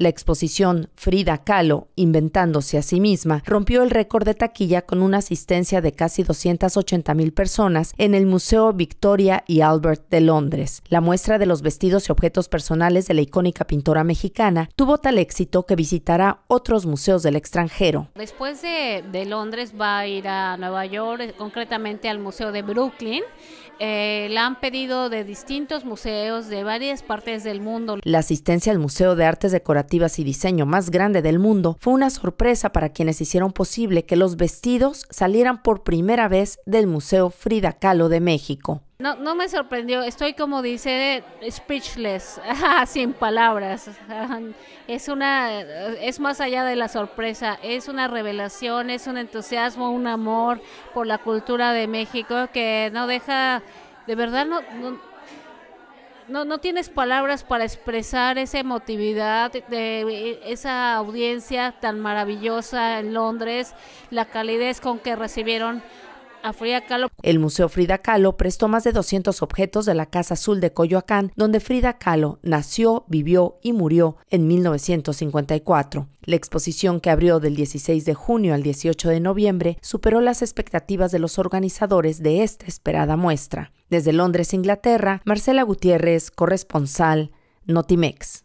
La exposición Frida Kahlo, inventándose a sí misma, rompió el récord de taquilla con una asistencia de casi 280 mil personas en el Museo Victoria y Albert de Londres. La muestra de los vestidos y objetos personales de la icónica pintora mexicana tuvo tal éxito que visitará otros museos del extranjero. Después de, Londres va a ir a Nueva York, concretamente al Museo de Brooklyn. Eh, la han pedido de distintos museos de varias partes del mundo. La asistencia al Museo de Artes Decorativas y diseño más grande del mundo, fue una sorpresa para quienes hicieron posible que los vestidos salieran por primera vez del Museo Frida Kahlo de México. No, no me sorprendió, estoy como dice speechless, ah, sin palabras. Es una es más allá de la sorpresa, es una revelación, es un entusiasmo, un amor por la cultura de México que no deja de verdad no no, no tienes palabras para expresar esa emotividad de esa audiencia tan maravillosa en Londres, la calidez con que recibieron el Museo Frida Kahlo prestó más de 200 objetos de la Casa Azul de Coyoacán, donde Frida Kahlo nació, vivió y murió en 1954. La exposición que abrió del 16 de junio al 18 de noviembre superó las expectativas de los organizadores de esta esperada muestra. Desde Londres, Inglaterra, Marcela Gutiérrez, corresponsal, Notimex.